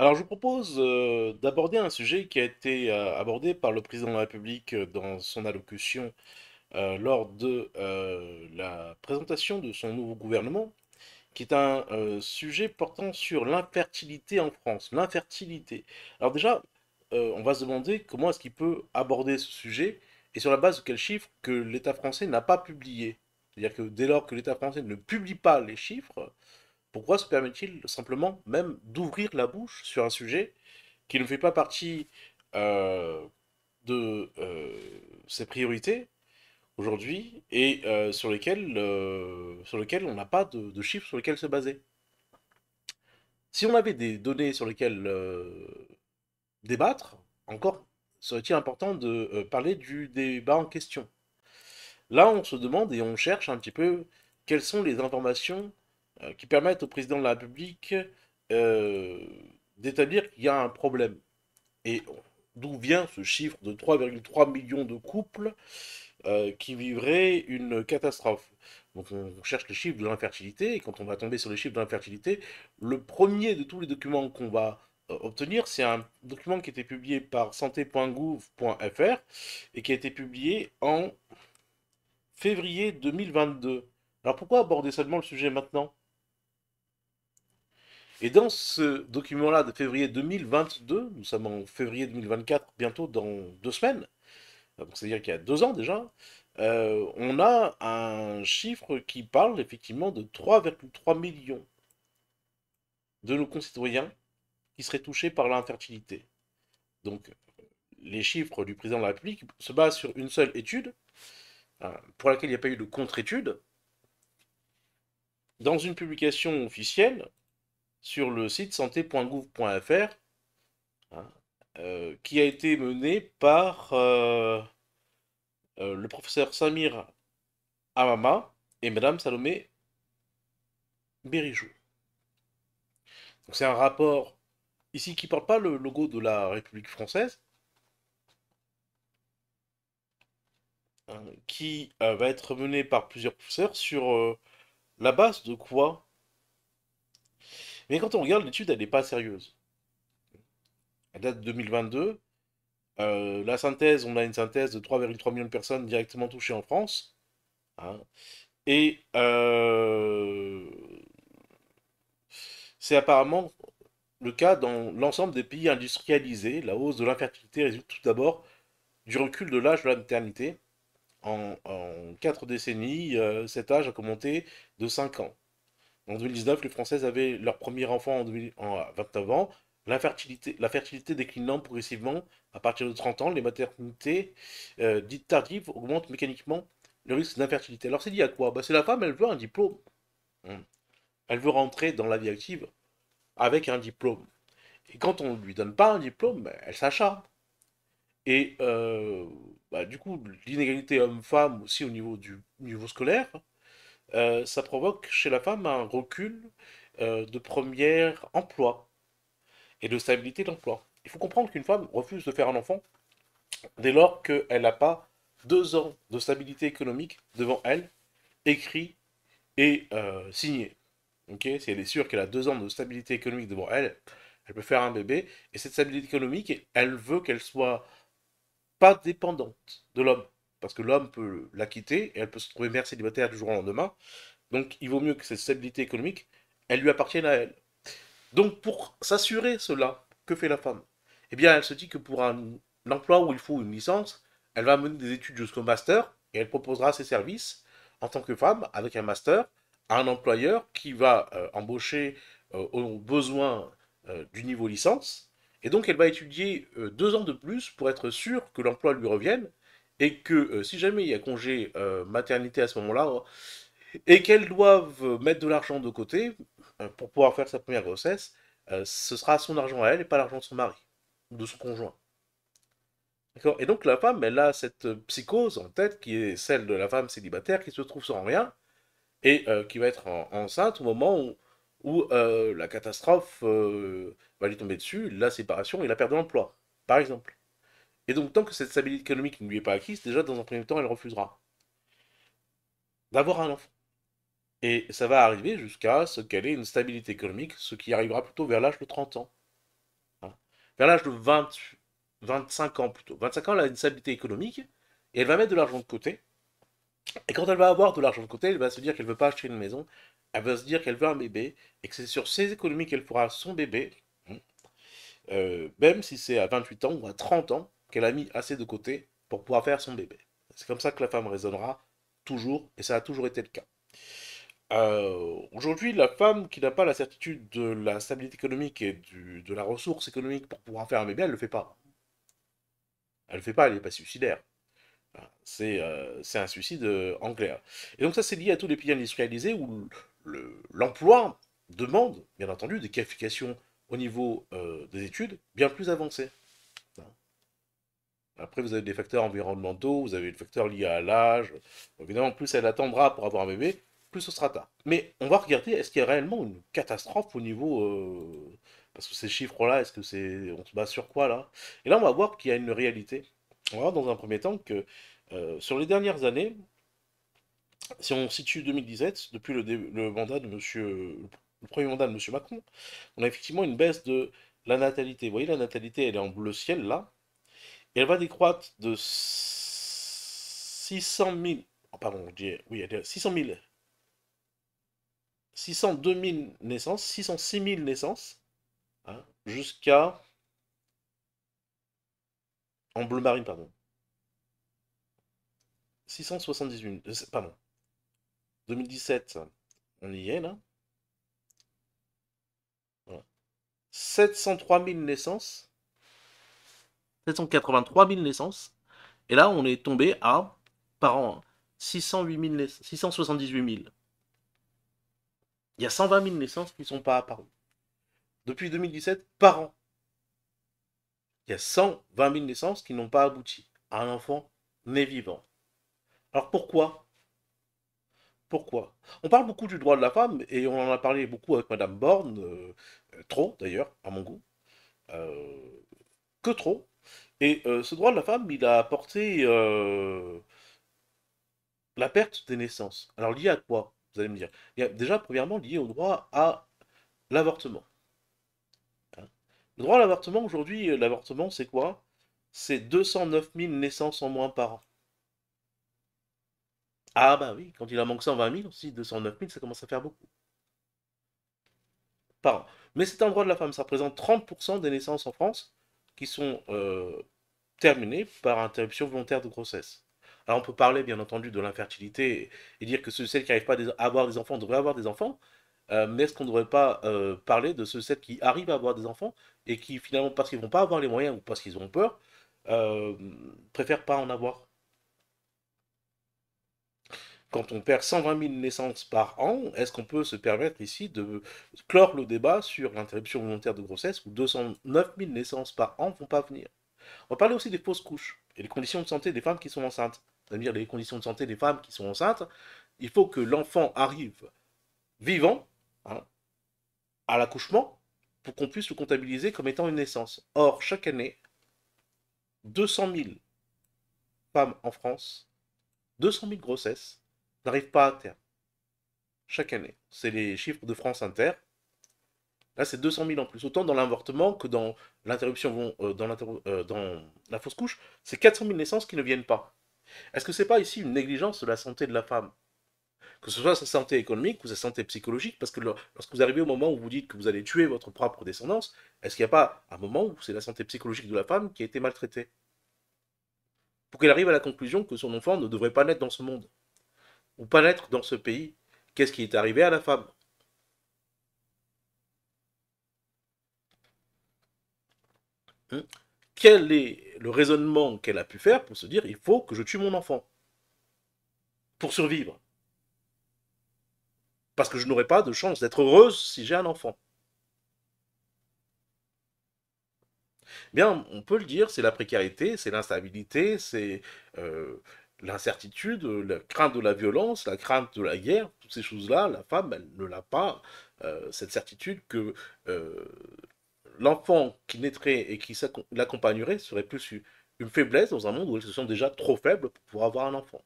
Alors, je vous propose euh, d'aborder un sujet qui a été euh, abordé par le président de la République euh, dans son allocution lors de la présentation de son nouveau gouvernement, qui est un sujet portant sur l'infertilité en France. L'infertilité. Alors déjà, on va se demander comment est-ce qu'il peut aborder ce sujet et sur la base de quels chiffres que l'État français n'a pas publié. C'est-à-dire que dès lors que l'État français ne publie pas les chiffres, pourquoi se permet-il simplement même d'ouvrir la bouche sur un sujet qui ne fait pas partie euh, de euh, ses priorités aujourd'hui et euh, sur, lesquelles, sur lequel on n'a pas de, de, chiffres sur lesquels se baser Si on avait des données sur lesquelles débattre, encore serait-il important de parler du débat en question Là, on se demande et on cherche un petit peu quelles sont les informations euh, qui permettent au président de la République euh, d'établir qu'il y a un problème. Et d'où vient ce chiffre de 3,3 millions de couples euh, qui vivraient une catastrophe. Donc on cherche les chiffres de l'infertilité, et quand on va tomber sur les chiffres de l'infertilité, le premier de tous les documents qu'on va obtenir, c'est un document qui a été publié par santé.gouv.fr et qui a été publié en février 2022. Alors pourquoi aborder seulement le sujet maintenant et dans ce document-là de février 2022, nous sommes en février 2024, bientôt dans deux semaines, euh, c'est-à-dire qu'il y a deux ans déjà, euh, on a un chiffre qui parle effectivement de 3,3 millions de nos concitoyens qui seraient touchés par l'infertilité. Donc, les chiffres du président de la République se basent sur une seule étude, euh, pour laquelle il n'y a pas eu de contre-étude. Dans une publication officielle, sur le site santé.gouv.fr hein, euh, qui a été mené par euh, euh, le professeur Samir Amama et Madame Salomé Berrijou. c'est un rapport ici qui ne porte pas le logo de la République française, hein, qui va être mené par plusieurs professeurs sur la base de quoi mais quand on regarde, l'étude, elle n'est pas sérieuse. Elle date de 2022. Euh, la synthèse, on a une synthèse de 3,3 millions de personnes directement touchées en France. Hein. Et euh, c'est apparemment le cas dans l'ensemble des pays industrialisés. La hausse de l'infertilité résulte tout d'abord du recul de l'âge de la maternité. En, en, 4 décennies, euh, cet âge a augmenté de 5 ans. En 2019, les Françaises avaient leur premier enfant en, 29 ans. La fertilité, déclinant progressivement à partir de 30 ans, les maternités euh, dites tardives augmentent mécaniquement le risque d'infertilité. Alors c'est dit à quoi bah, C'est la femme, elle veut un diplôme. Hum. Elle veut rentrer dans la vie active avec un diplôme. Et quand on ne lui donne pas un diplôme, bah, elle s'acharne. Et euh, bah, du coup, l'inégalité homme-femme aussi au niveau du niveau scolaire, euh, ça provoque chez la femme un recul euh, de premier emploi et de stabilité d'emploi. Il faut comprendre qu'une femme refuse de faire un enfant dès lors qu'elle n'a pas deux ans de stabilité économique devant elle, écrit et euh, signé. si elle est sûre qu'elle a deux ans de stabilité économique devant elle, elle peut faire un bébé, et cette stabilité économique, elle veut qu'elle soit pas dépendante de l'homme parce que l'homme peut la quitter et elle peut se trouver mère célibataire du jour au lendemain. Donc il vaut mieux que cette stabilité économique, elle lui appartienne à elle. Donc pour s'assurer cela, que fait la femme Eh bien, elle se dit que pour un, emploi où il faut une licence, elle va mener des études jusqu'au master et elle proposera ses services en tant que femme avec un master à un employeur qui va euh, embaucher euh, au aux besoins euh, du niveau licence. Et donc elle va étudier deux ans de plus pour être sûre que l'emploi lui revienne et que euh, si jamais il y a congé euh, maternité à ce moment-là, hein, et qu'elles doivent euh, mettre de l'argent de côté pour pouvoir faire sa première grossesse, ce sera son argent à elle et pas l'argent de son mari, de son conjoint. Et donc la femme, elle a cette psychose en tête qui est celle de la femme célibataire qui se trouve sans rien et qui va être enceinte au moment où, où la catastrophe va lui tomber dessus, la séparation et la perte de l'emploi, par exemple. Et donc, tant que cette stabilité économique ne lui est pas acquise, déjà, dans un premier temps, elle refusera d'avoir un enfant. Et ça va arriver jusqu'à ce qu'elle ait une stabilité économique, ce qui arrivera plutôt vers l'âge de 30 ans. Vers l'âge de 25 ans plutôt. 25 ans, elle a une stabilité économique, et elle va mettre de l'argent de côté. Et quand elle va avoir de l'argent de côté, elle va se dire qu'elle ne veut pas acheter une maison, elle va se dire qu'elle veut un bébé, et que c'est sur ses économies qu'elle fera son bébé, hmm. euh, même si c'est à 28 ans ou à 30 ans, qu'elle a mis assez de côté pour pouvoir faire son bébé. C'est comme ça que la femme raisonnera toujours, et ça a toujours été le cas. Euh, aujourd'hui, la femme qui n'a pas la certitude de la stabilité économique et de la ressource économique pour pouvoir faire un bébé, elle ne le fait pas. Elle ne le fait pas, elle n'est pas suicidaire. Hein, euh, c'est un suicide euh, en clair. Et donc ça, c'est lié à tous les pays industrialisés où l'emploi demande, bien entendu, des qualifications au niveau des études bien plus avancées. Après, vous avez des facteurs environnementaux, vous avez des facteurs liés à l'âge. Évidemment, plus elle attendra pour avoir un bébé, plus ce sera tard. Mais on va regarder, est-ce qu'il y a réellement une catastrophe au niveau... Euh, parce que ces chiffres-là, est-ce que c'est... On se base sur quoi, là Et là, on va voir qu'il y a une réalité. On va voir dans un premier temps que euh, sur les dernières années, si on situe 2017, depuis le, mandat de monsieur, le premier mandat de M. Macron, on a effectivement une baisse de la natalité. Vous voyez, la natalité, elle est en bleu ciel, là et elle va décroître de 600 000, oh pardon, je dis, oui, 600 000, 602 000 naissances, 606 000 naissances, hein, jusqu'à, en bleu marine, pardon, 678 000, euh, pardon, 2017, on y est là, 703 000 naissances, 783 000 naissances. Et là, on est tombé à, par an, 608 000 678 000. Il y a 120 000 naissances qui ne sont pas apparues. Depuis 2017, par an. Il y a 120 000 naissances qui n'ont pas abouti. à Un enfant né vivant. Alors pourquoi Pourquoi On parle beaucoup du droit de la femme, et on en a parlé beaucoup avec Madame Borne, euh, trop d'ailleurs, à mon goût. Euh, que trop et euh, ce droit de la femme, il a apporté euh, la perte des naissances. Alors lié à quoi Vous allez me dire. Il y déjà, premièrement, lié au droit à l'avortement. Hein le droit à l'avortement, aujourd'hui, euh, l'avortement, c'est quoi C'est 209 000 naissances en moins par an. Ah bah oui, quand il en manque 120 000, aussi 209 000, ça commence à faire beaucoup. Par an. Mais c'est un droit de la femme, ça représente 30% des naissances en France, qui sont euh, terminés terminées par interruption volontaire de grossesse. Alors on peut parler bien entendu de l'infertilité et dire que ceux celles qui n'arrivent pas à avoir des enfants devraient avoir des enfants, euh, mais est-ce qu'on ne devrait pas euh, parler de ceux celles qui arrivent à avoir des enfants et qui finalement parce qu'ils ne vont pas avoir les moyens ou parce qu'ils ont peur, préfèrent pas en avoir quand on perd 120 000 naissances par an, est-ce qu'on peut se permettre ici de clore le débat sur l'interruption volontaire de grossesse où 209 000 naissances par an ne vont pas venir On va parler aussi des fausses couches et les conditions de santé des femmes qui sont enceintes. C'est-à-dire les conditions de santé des femmes qui sont enceintes. Il faut que l'enfant arrive vivant hein, à l'accouchement pour qu'on puisse le comptabiliser comme étant une naissance. Or, chaque année, 200 000 femmes en France, 200 000 grossesses n'arrive pas à terme. Chaque année. C'est les chiffres de France Inter. Là, c'est 200 000 en plus. Autant dans l'avortement que dans l'interruption, euh, euh, dans, la fausse couche, c'est 400 000 naissances qui ne viennent pas. Est-ce que ce n'est pas ici une négligence de la santé de la femme Que ce soit sa santé économique ou sa santé psychologique, parce que lorsque vous arrivez au moment où vous dites que vous allez tuer votre propre descendance, est-ce qu'il n'y a pas un moment où c'est la santé psychologique de la femme qui a été maltraitée Pour qu'elle arrive à la conclusion que son enfant ne devrait pas naître dans ce monde ou pas naître dans ce pays, qu'est-ce qui est arrivé à la femme hein quel est le raisonnement qu'elle a pu faire pour se dire il faut que je tue mon enfant pour survivre Parce que je n'aurai pas de chance d'être heureuse si j'ai un enfant. Bien, on peut le dire, c'est la précarité, c'est l'instabilité, c'est euh, l'incertitude, euh, la crainte de la violence, la crainte de la guerre, toutes ces choses-là, la femme, elle ne l'a pas, euh, cette certitude que euh, l'enfant qui naîtrait et qui l'accompagnerait serait plus une faiblesse dans un monde où elles se sont déjà trop faibles pour avoir un enfant.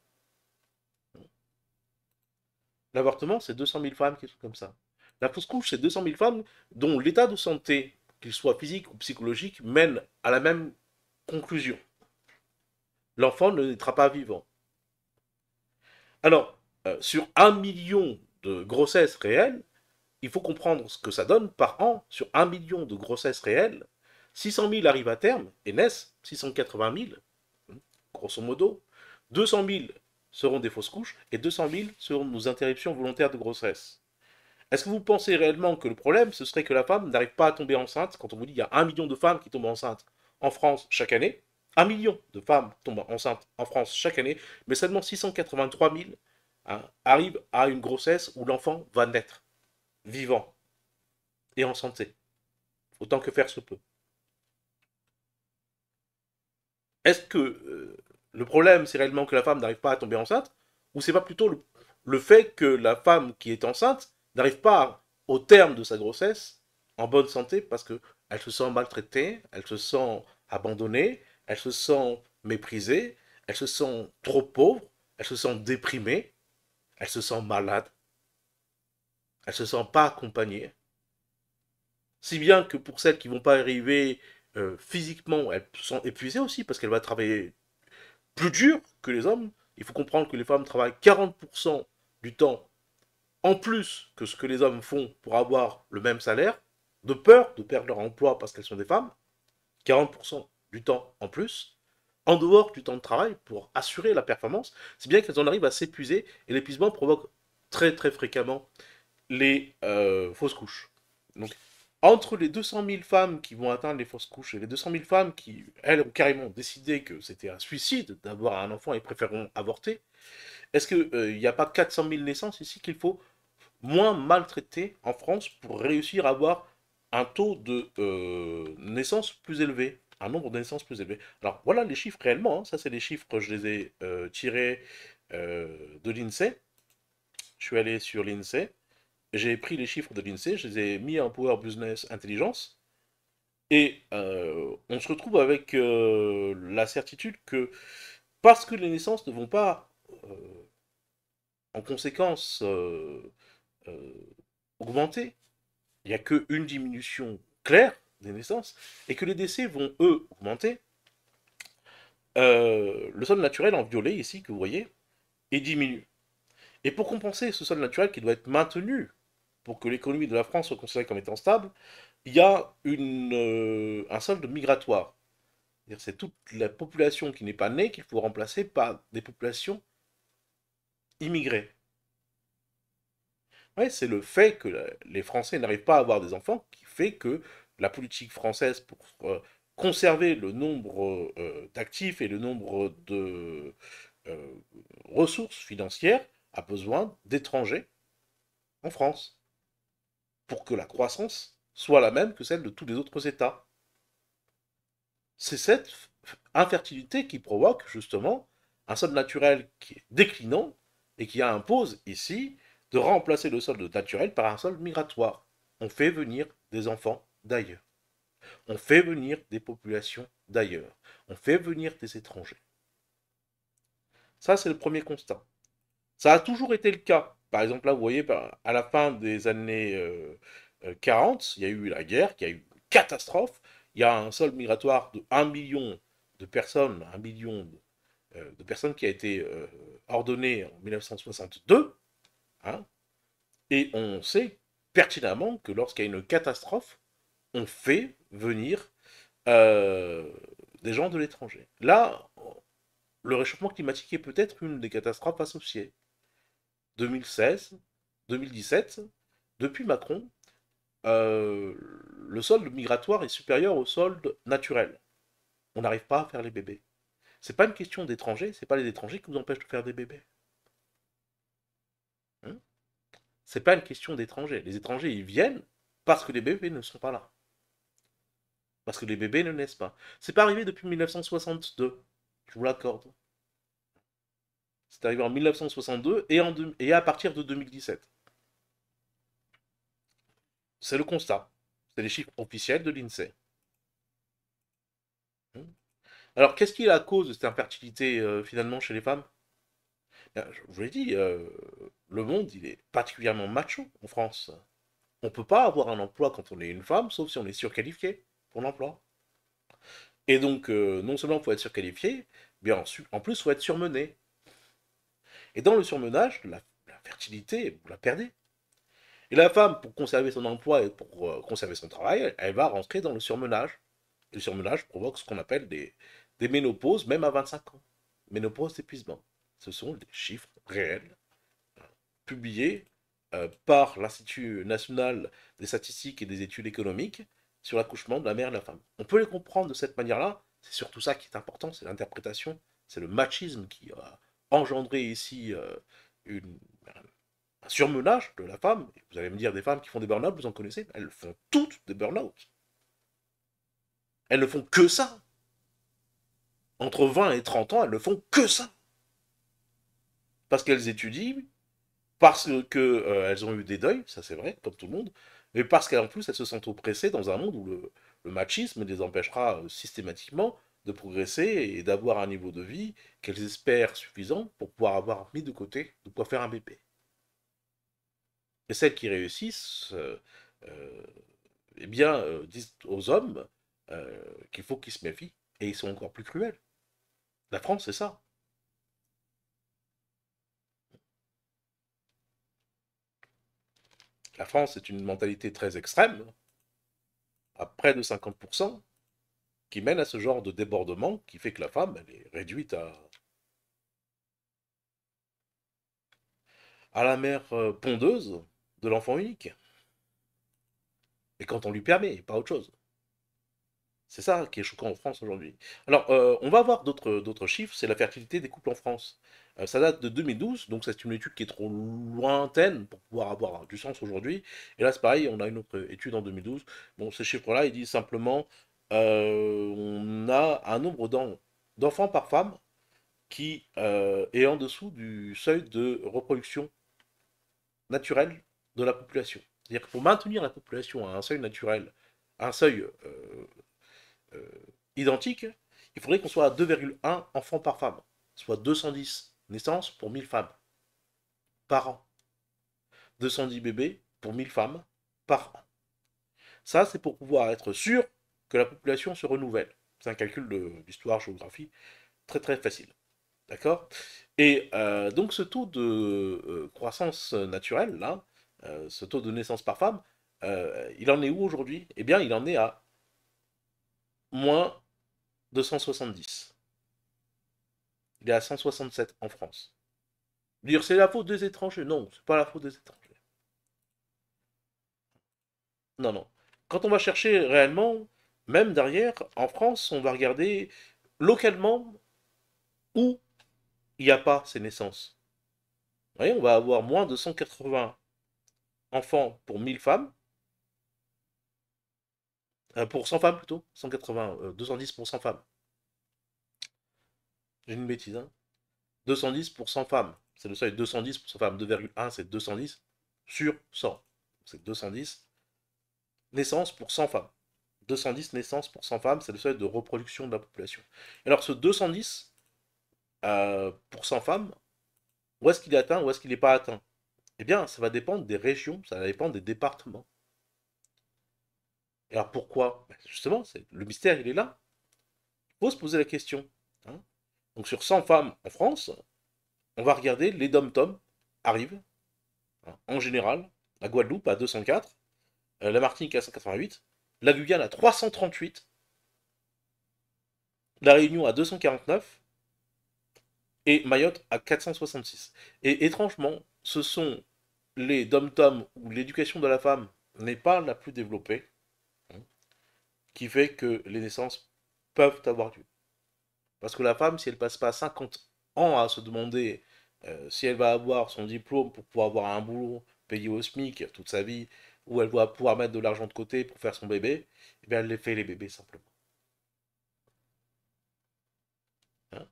L'avortement, c'est 200 000 femmes qui sont comme ça. La fausse couche, c'est 200 000 femmes dont l'état de santé, qu'il soit physique ou psychologique, mène à la même conclusion l'enfant ne naîtra pas vivant. Alors, euh, sur un million de grossesses réelles, il faut comprendre ce que ça donne par an sur un million de grossesses réelles. 600 000 arrivent à terme et naissent 680 000, hein, grosso modo. 200 000 seront des fausses couches et 200 000 seront nos interruptions volontaires de grossesse. Est-ce que vous pensez réellement que le problème, ce serait que la femme n'arrive pas à tomber enceinte quand on vous dit qu'il y a un million de femmes qui tombent enceintes en France chaque année un million de femmes tombent enceintes en France chaque année, mais seulement 683 000 hein, arrivent à une grossesse où l'enfant va naître, vivant et en santé, autant que faire se peut. Est-ce que euh, le problème, c'est réellement que la femme n'arrive pas à tomber enceinte, ou c'est pas plutôt le fait que la femme qui est enceinte n'arrive pas au terme de sa grossesse en bonne santé parce qu'elle se sent maltraitée, elle se sent abandonnée, elle se sent méprisée, elles se sent trop pauvres, elles se sent déprimées, elles se sent malades, elles se sent pas accompagnées. Si bien que pour celles qui vont pas arriver euh, physiquement, elles sont épuisées aussi parce qu'elles vont travailler plus dur que les hommes. Il faut comprendre que les femmes travaillent 40% du temps en plus que ce que les hommes font pour avoir le même salaire, de peur de perdre leur emploi parce qu'elles sont des femmes. 40% du temps en plus, en dehors du temps de travail, pour assurer la performance, c'est bien qu'elles en arrivent à s'épuiser, et l'épuisement provoque très très fréquemment les euh, fausses couches. Donc, entre les 200 000 femmes qui vont atteindre les fausses couches et les 200 000 femmes qui, elles, ont carrément décidé que c'était un suicide d'avoir un enfant et préféreront avorter, est-ce qu'il euh, n'y a pas 400 000 naissances ici qu'il faut moins maltraiter en France pour réussir à avoir un taux de euh, naissance plus élevé un nombre de naissances plus élevé. Alors voilà les chiffres réellement, hein. ça c'est les chiffres, que je les ai euh, tirés euh, de l'INSEE. Je suis allé sur l'INSEE, j'ai pris les chiffres de l'INSEE, je les ai mis en Power Business Intelligence, et euh, on se retrouve avec la certitude que parce que les naissances ne vont pas en conséquence augmenter, il n'y a qu'une diminution claire, des naissances, et que les décès vont, eux, augmenter, euh, le sol naturel en violet, ici, que vous voyez, est diminué. Et pour compenser ce sol naturel qui doit être maintenu pour que l'économie de la France soit considérée comme étant stable, il y a une, euh, un solde migratoire. C'est toute la population qui n'est pas née qu'il faut remplacer par des populations immigrées. Ouais, c'est le fait que les Français n'arrivent pas à avoir des enfants qui fait que la politique française pour euh, conserver le nombre euh, d'actifs et le nombre de euh, ressources financières a besoin d'étrangers en France pour que la croissance soit la même que celle de tous les autres États. C'est cette infertilité qui provoque justement un sol naturel qui est déclinant et qui impose ici de remplacer le sol naturel par un sol migratoire. On fait venir des enfants d'ailleurs. On fait venir des populations d'ailleurs. On fait venir des étrangers. Ça, c'est le premier constat. Ça a toujours été le cas. Par exemple, là, vous voyez, à la fin des années 40, euh, euh, il y a eu la guerre, qui a eu une catastrophe. Il y a un sol migratoire de 1 million de personnes, 1 million euh, de, personnes qui a été ordonné en 1962. Hein, et on sait pertinemment que lorsqu'il y a une catastrophe, on fait venir euh, des gens de l'étranger. Là, le réchauffement climatique est peut-être une des catastrophes associées. 2016, 2017, depuis Macron, euh, le solde migratoire est supérieur au solde naturel. On n'arrive pas à faire les bébés. C'est pas une question d'étrangers, c'est pas les étrangers qui nous empêchent de faire des bébés. Hein c'est pas une question d'étrangers. Les étrangers, ils viennent parce que les bébés ne sont pas là. Parce que les bébés ne naissent pas. C'est pas arrivé depuis 1962, je vous l'accorde. C'est arrivé en 1962 et, à partir de 2017. C'est le constat. C'est les chiffres officiels de l'INSEE. Hein? Alors, qu'est-ce qui est la cause de cette infertilité euh, finalement chez les femmes Je vous l'ai dit, euh, le monde, il est particulièrement macho en France. On ne peut pas avoir un emploi quand on est une femme, sauf si on est surqualifié pour l'emploi. Et donc, euh, non seulement il faut être surqualifié, bien en, en plus faut être surmené. Et dans le surmenage, la, fertilité, vous la perdez. Et la femme, pour conserver son emploi et pour euh, conserver son travail, elle, va rentrer dans le surmenage. le surmenage provoque ce qu'on appelle des, des ménopauses, même à 25 ans. Ménopause d'épuisement. Ce sont des chiffres réels, hein, publiés euh, par l'Institut national des statistiques et des études économiques, sur l'accouchement de la mère et de la femme. On peut les comprendre de cette manière-là, c'est surtout ça qui est important, c'est l'interprétation, c'est le machisme qui a engendré ici euh, une, un surmenage de la femme. vous allez me dire, des femmes qui font des burn-out, vous en connaissez Elles font toutes des burn-out. Elles ne font que ça. Entre 20 et 30 ans, elles ne font que ça. Parce qu'elles étudient, parce qu'elles euh, ont eu des deuils, ça c'est vrai, comme tout le monde, mais parce qu'en plus elles se sentent oppressées dans un monde où le, machisme les empêchera euh, systématiquement de progresser et d'avoir un niveau de vie qu'elles espèrent suffisant pour pouvoir avoir mis de côté, de quoi faire un bébé. Et celles qui réussissent, euh, euh, eh bien, disent aux hommes qu'il faut qu'ils se méfient, et ils sont encore plus cruels. La France, c'est ça. la France est une mentalité très extrême, à près de 50%, qui mène à ce genre de débordement qui fait que la femme, est réduite à, à la mère euh, pondeuse de l'enfant unique. Et quand on lui permet, pas autre chose. C'est ça qui est choquant en France aujourd'hui. Alors, euh, on va avoir d'autres chiffres, c'est la fertilité des couples en France. Euh, ça date de 2012, donc c'est une étude qui est trop lointaine pour pouvoir avoir du sens aujourd'hui. Et là, c'est pareil, on a une autre étude en 2012. Bon, ces chiffres-là, ils disent simplement, euh, on a un nombre d'enfants par femme qui est en dessous du seuil de reproduction naturelle de la population. C'est-à-dire que pour maintenir la population à un seuil naturel, un seuil euh, identique, il faudrait qu'on soit à 2,1 enfants par femme, soit 210 naissances pour 1000 femmes par an. 210 bébés pour 1000 femmes par an. Ça, c'est pour pouvoir être sûr que la population se renouvelle. C'est un calcul d'histoire, géographie, très très facile. D'accord Et euh, donc ce taux de euh, croissance naturelle, là, ce taux de naissance par femme, il en est où aujourd'hui Eh bien, il en est à moins 270. Il y a 167 en France. Dire c'est la faute des étrangers. Non, c'est pas la faute des étrangers. Non, non. Quand on va chercher réellement, même derrière, en France, on va regarder localement où il n'y a pas ces naissances. Vous on va avoir moins de 180 enfants pour 1000 femmes, euh, pour 100 femmes plutôt, 180, 210 euh, pour 100 femmes. J'ai une bêtise, hein. 210 pour 100 femmes, c'est le seuil 210 pour 100 femmes, 2,1 c'est 210 sur 100, c'est 210. naissances pour 100 femmes, 210 naissances pour 100 femmes, c'est le seuil de reproduction de la population. Alors ce 210 euh, pour 100 femmes, où est-ce qu'il est atteint, où est-ce qu'il n'est pas atteint Eh bien, ça va dépendre des régions, ça va dépendre des départements. Alors pourquoi ben, Justement, le mystère, il est là. Il faut se poser la question. Hein. Donc sur 100 femmes en France, on va regarder les dom tom arrivent, hein, en général, la Guadeloupe à 204, euh, la Martinique à 188, la Guyane à 338, la Réunion à 249 et Mayotte à 466. Et étrangement, ce sont les dom tom où l'éducation de la femme n'est pas la plus développée, qui fait que les naissances peuvent avoir lieu. Parce que la femme, si elle passe pas 50 ans à se demander euh, si elle va avoir son diplôme pour pouvoir avoir un boulot payé au SMIC toute sa vie, ou elle va pouvoir mettre de l'argent de côté pour faire son bébé, eh bien elle les fait les bébés simplement. Hein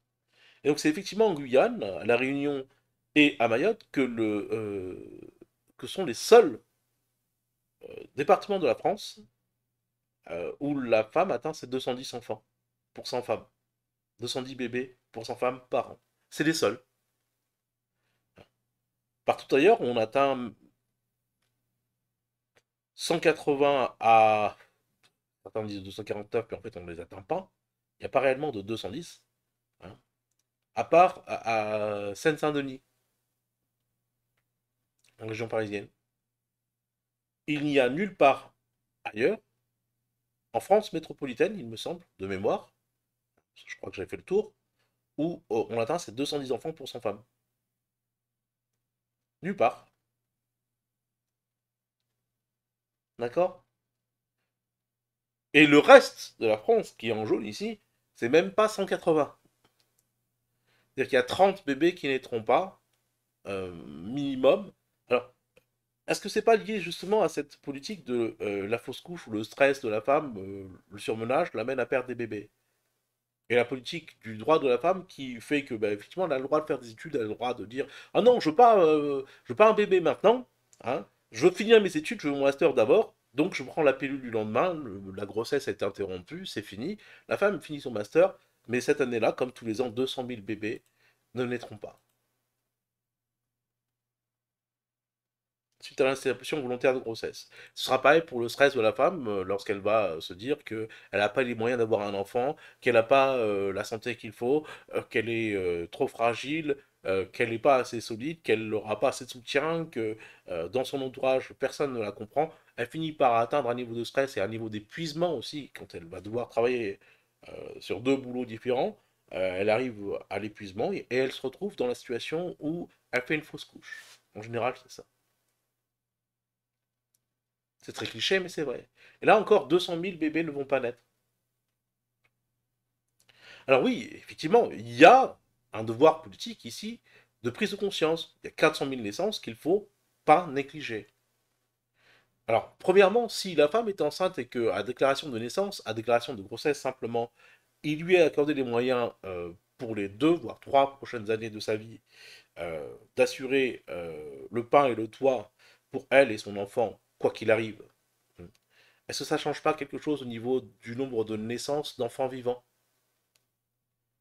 et donc c'est effectivement en Guyane, à La Réunion et à Mayotte que, le, euh, que sont les seuls euh, départements de la France euh, où la femme atteint ses 210 enfants pour 100 femmes. 210 bébés pour 100 femmes par an. C'est les seuls. Partout ailleurs, on atteint 180 à... Certains disent 249, puis en fait, on ne les atteint pas. Il n'y a pas réellement de 210. Hein, à part à, à Seine-Saint-Denis, en région parisienne. Il n'y a nulle part ailleurs en France métropolitaine, il me semble, de mémoire, je crois que j'avais fait le tour, où oh, on atteint ces 210 enfants pour 100 femmes. Nulle part. D'accord Et le reste de la France, qui est en jaune ici, c'est même pas 180. C'est-à-dire qu'il y a 30 bébés qui n'étront pas, euh, minimum, est-ce que c'est pas lié justement à cette politique de euh, la fausse couche ou le stress de la femme, euh, le surmenage, l'amène à perdre des bébés Et la politique du droit de la femme qui fait que, ben, effectivement, elle a le droit de faire des études, elle a le droit de dire Ah non, je veux pas, euh, je veux pas un bébé maintenant, hein, je veux finir mes études, je veux mon master d'abord, donc je prends la pilule du lendemain, la grossesse est interrompue, c'est fini. La femme finit son master, mais cette année-là, comme tous les ans, 200 000 bébés ne naîtront pas. suite à l'interruption volontaire de grossesse. Ce sera pareil pour le stress de la femme euh, lorsqu'elle va euh, se dire qu'elle n'a pas les moyens d'avoir un enfant, qu'elle n'a pas euh, la santé qu'il faut, qu'elle est trop fragile, qu'elle n'est pas assez solide, qu'elle n'aura pas assez de soutien, que dans son entourage personne ne la comprend. Elle finit par atteindre un niveau de stress et un niveau d'épuisement aussi quand elle va devoir travailler sur deux boulots différents. elle arrive à l'épuisement et elle se retrouve dans la situation où elle fait une fausse couche. En général, c'est ça. C'est très cliché, mais c'est vrai. Et là encore, 200 000 bébés ne vont pas naître. Alors oui, effectivement, il y a un devoir politique ici de prise de conscience. Il y a 400 000 naissances qu'il faut pas négliger. Alors, premièrement, si la femme est enceinte et qu'à déclaration de naissance, à déclaration de grossesse simplement, il lui est accordé les moyens euh, pour les deux, voire trois prochaines années de sa vie, euh, d'assurer euh, le pain et le toit pour elle et son enfant quoi qu'il arrive. Hmm. Est-ce que ça ne change pas quelque chose au niveau du nombre de naissances d'enfants vivants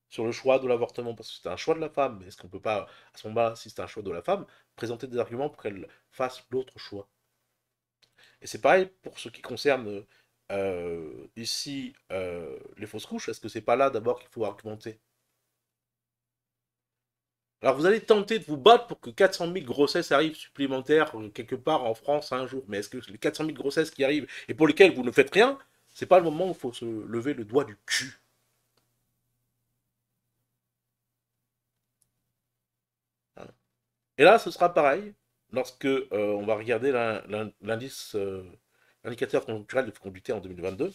sur le choix de l'avortement Parce que c'est un choix de la femme. Est-ce qu'on peut pas, à ce moment-là, si c'est un choix de la femme, présenter des arguments pour qu'elle fasse l'autre choix Et c'est pareil pour ce qui concerne euh, ici euh, les fausses couches. Est-ce que c'est pas là d'abord qu'il faut argumenter alors vous allez tenter de vous battre pour que 400 000 grossesses arrivent supplémentaires euh, quelque part en France un jour. Mais est-ce que les 400 000 grossesses qui arrivent et pour lesquelles vous ne faites rien, c'est pas le moment où il faut se lever le doigt du cul. Et là, ce sera pareil lorsque euh, on va regarder l'indice, l'indicateur euh, conjoncturel de fécondité en 2022.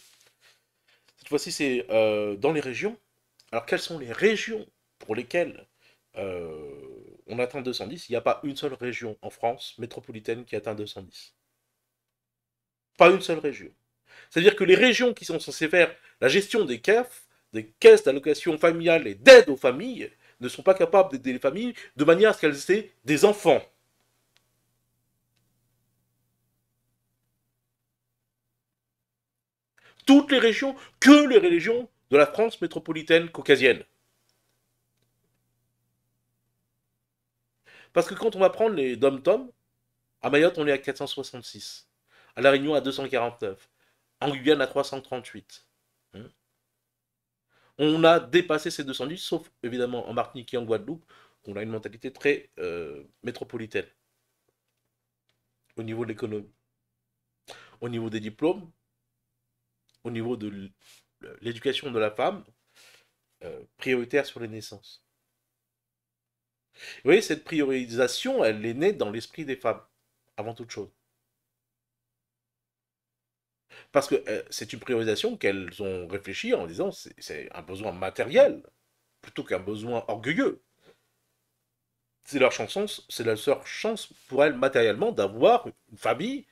Cette fois-ci, c'est dans les régions. Alors, quelles sont les régions pour lesquelles euh, on atteint 210. Il n'y a pas une seule région en France métropolitaine qui atteint 210. Pas une seule région. C'est-à-dire que les régions qui sont censées faire la gestion des CAF, des caisses d'allocation familiale et d'aide aux familles, ne sont pas capables d'aider les familles de manière à ce qu'elles aient des enfants. Toutes les régions, que les régions de la France métropolitaine caucasienne. Parce que quand on va prendre les dom-tom, à Mayotte, on est à 466. À La Réunion, à 249. En Guyane, à 338. Hmm. on a dépassé ces 210, sauf évidemment en Martinique et en Guadeloupe, où on a une mentalité très euh, métropolitaine au niveau de l'économie, au niveau des diplômes, au niveau de l'éducation de la femme, euh, prioritaire sur les naissances. Vous voyez, cette priorisation, elle est née dans l'esprit des femmes, avant toute chose. Parce que euh, c'est une priorisation qu'elles ont réfléchi en disant c'est un besoin matériel plutôt qu'un besoin orgueilleux. C'est leur chance, c'est la chance pour elles matériellement d'avoir une famille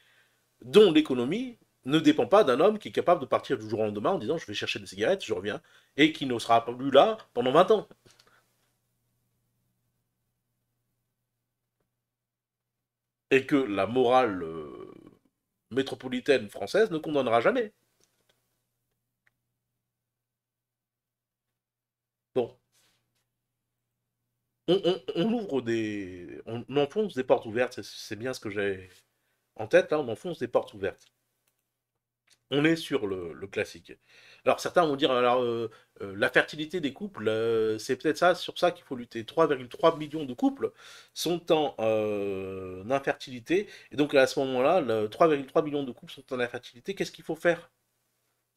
dont l'économie ne dépend pas d'un homme qui est capable de partir du jour au lendemain en disant je vais chercher des cigarettes, je reviens, et qui ne sera plus là pendant 20 ans. et que la morale euh, métropolitaine française ne condamnera jamais. Bon. On, ouvre des... On, enfonce des portes ouvertes, c'est bien ce que j'ai en tête, là, on enfonce des portes ouvertes. On est sur le classique. Alors certains vont dire, euh, euh, la fertilité des couples, euh, c'est peut-être ça, sur ça qu'il faut lutter. 3,3 millions de couples sont en infertilité, et donc à ce moment-là, 3,3 millions de couples sont en infertilité. Qu'est-ce qu'il faut faire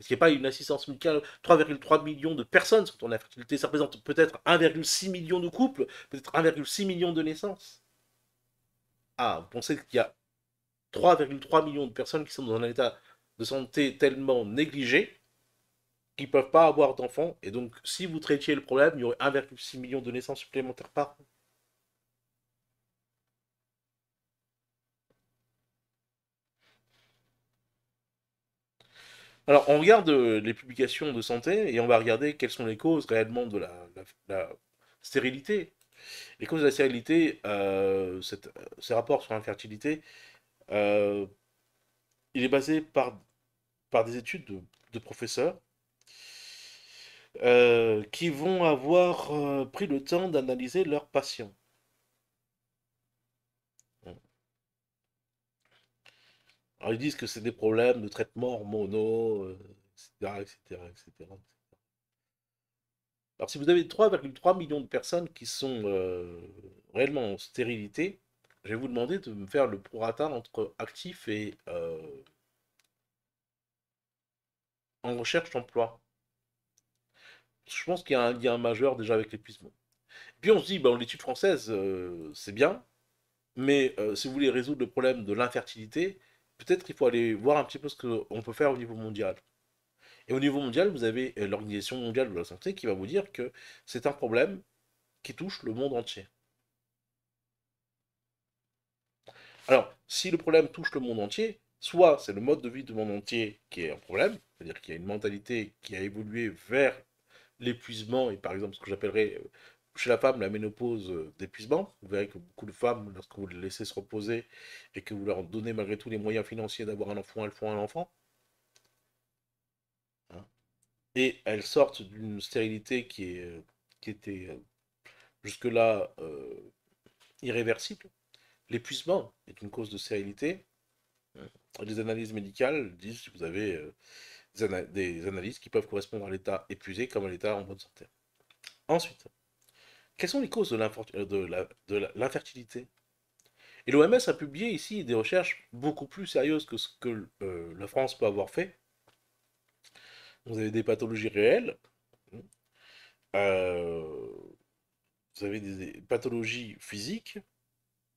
Est-ce qu'il n'y a pas une assistance médicale. 3,3 millions de personnes sont en infertilité. Ça représente peut-être 1,6 million de couples, peut-être 1,6 million de naissances. Ah, vous pensez qu'il y a 3,3 millions de personnes qui sont dans un état de santé tellement négligé qui peuvent pas avoir d'enfants. Et donc, si vous traitiez le problème, il y aurait 1,6 million de naissances supplémentaires par an. Alors, on regarde euh, les publications de santé et on va regarder quelles sont les causes réellement de la, stérilité. Les causes de la stérilité, euh, ces rapports sur l'infertilité, euh, il est basé par, par des études de professeurs euh, qui vont avoir euh, pris le temps d'analyser leurs patients. Alors ils disent que c'est des problèmes de traitement hormonaux, etc., etc., etc., Alors si vous avez 3,3 millions de personnes qui sont euh, réellement en stérilité, je vais vous demander de me faire le prorata entre actifs et en recherche d'emploi je pense qu'il y a un lien majeur déjà avec l'épuisement. Puis on se dit, ben, bah, l'étude française, euh, c'est bien, mais euh, si vous voulez résoudre le problème de l'infertilité, peut-être qu'il faut aller voir un petit peu ce qu'on peut faire au niveau mondial. Et au niveau mondial, vous avez euh, l'Organisation mondiale de la santé qui va vous dire que c'est un problème qui touche le monde entier. Alors, si le problème touche le monde entier, soit c'est le mode de vie du monde entier qui est un problème, c'est-à-dire qu'il y a une mentalité qui a évolué vers l'épuisement est par exemple ce que j'appellerais euh, chez la femme la ménopause euh, d'épuisement. Vous verrez que beaucoup de femmes, lorsque vous les laissez se reposer et que vous leur donnez malgré tout les moyens financiers d'avoir un enfant, elles font un enfant. Hein. et elles sortent d'une stérilité qui, est, euh, qui était jusque-là irréversible. L'épuisement est une cause de stérilité. Les analyses médicales disent que vous avez des analyses qui peuvent correspondre à l'état épuisé comme à l'état en bonne santé. Ensuite, quelles sont les causes de euh, l'infertilité Et l'OMS a publié ici des recherches beaucoup plus sérieuses que ce que euh, la France peut avoir fait. Vous avez des pathologies réelles, hein. euh, vous avez des pathologies physiques,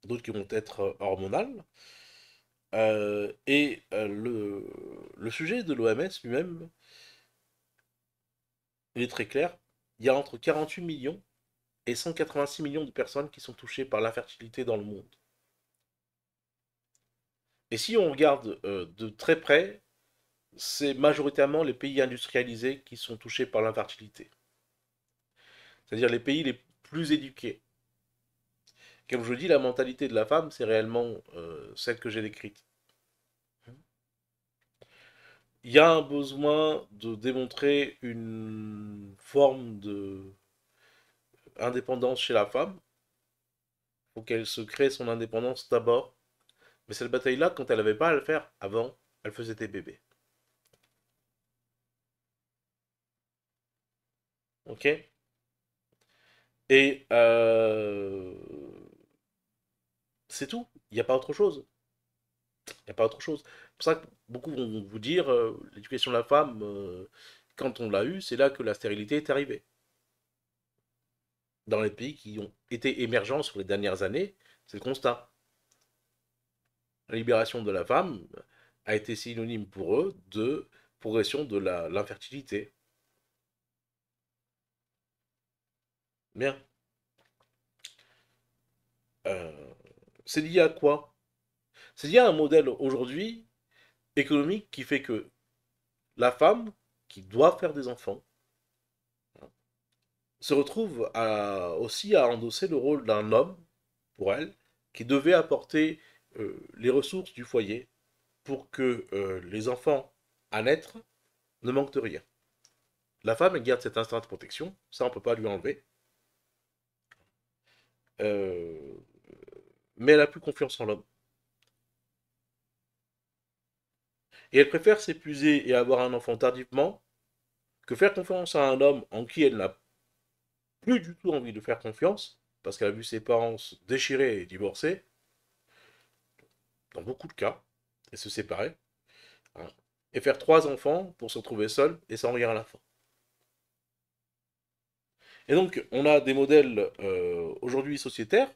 d'autres qui vont être hormonales, euh, et euh, le, sujet de l'OMS lui-même, il est très clair. Il y a entre 48 millions et 186 millions de personnes qui sont touchées par l'infertilité dans le monde. Et si on regarde euh, de très près, c'est majoritairement les pays industrialisés qui sont touchés par l'infertilité. C'est-à-dire les pays les plus éduqués, comme je dis, la mentalité de la femme, c'est réellement euh, celle que j'ai décrite. Il y a un besoin de démontrer une forme de indépendance chez la femme. Il faut qu'elle se crée son indépendance d'abord. Mais cette bataille-là, quand elle n'avait pas à le faire avant, elle faisait des bébés. Ok Et euh, c'est tout. Il n'y a pas autre chose. Il n'y a pas autre chose. C'est pour ça que beaucoup vont vous dire euh, l'éducation de la femme, euh, quand on l'a eue, c'est là que la stérilité est arrivée. Dans les pays qui ont été émergents sur les dernières années, c'est le constat. La libération de la femme a été synonyme pour eux de progression de l'infertilité. Bien. Euh c'est lié à quoi C'est lié à un modèle aujourd'hui économique qui fait que la femme qui doit faire des enfants hein, se retrouve aussi à endosser le rôle d'un homme pour elle qui devait apporter euh, les ressources du foyer pour que euh, les enfants à naître ne manquent de rien. La femme elle garde cet instinct de protection, ça on ne peut pas lui enlever. Euh, mais elle n'a plus confiance en l'homme. Et elle préfère s'épuiser et avoir un enfant tardivement que faire confiance à un homme en qui elle n'a plus du tout envie de faire confiance, parce qu'elle a vu ses parents se déchirer et divorcer, dans beaucoup de cas, et se séparer, hein, et faire trois enfants pour se retrouver seul et sans rien à la fin. Et donc, on a des modèles euh, aujourd'hui sociétaires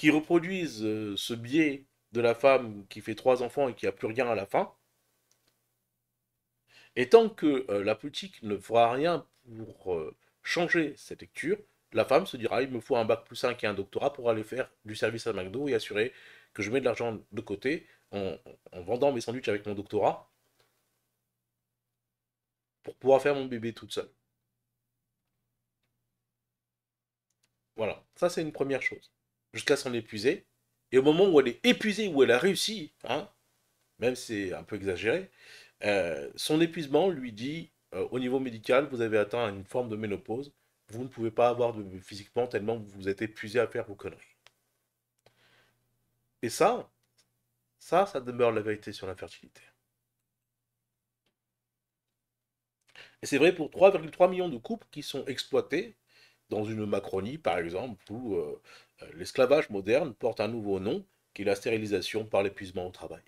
qui reproduisent euh, ce biais de la femme qui fait trois enfants et qui n'a plus rien à la fin. Et tant que euh, la politique ne fera rien pour euh, changer cette lecture, la femme se dira il me faut un bac plus 5 et un doctorat pour aller faire du service à McDo et assurer que je mets de l'argent de côté en, en, vendant mes sandwichs avec mon doctorat pour pouvoir faire mon bébé toute seule. Voilà, ça c'est une première chose jusqu'à s'en épuiser. Et au moment où elle est épuisée, où elle a réussi, hein, même c'est un peu exagéré, euh, son épuisement lui dit, euh, au niveau médical, vous avez atteint une forme de ménopause, vous ne pouvez pas avoir de physiquement tellement vous êtes épuisé à faire vos conneries. Et ça, ça, ça demeure la vérité sur la Et c'est vrai pour 3,3 millions de couples qui sont exploités dans une Macronie, par exemple, ou... Euh, l'esclavage moderne porte un nouveau nom, qui est la stérilisation par l'épuisement au travail.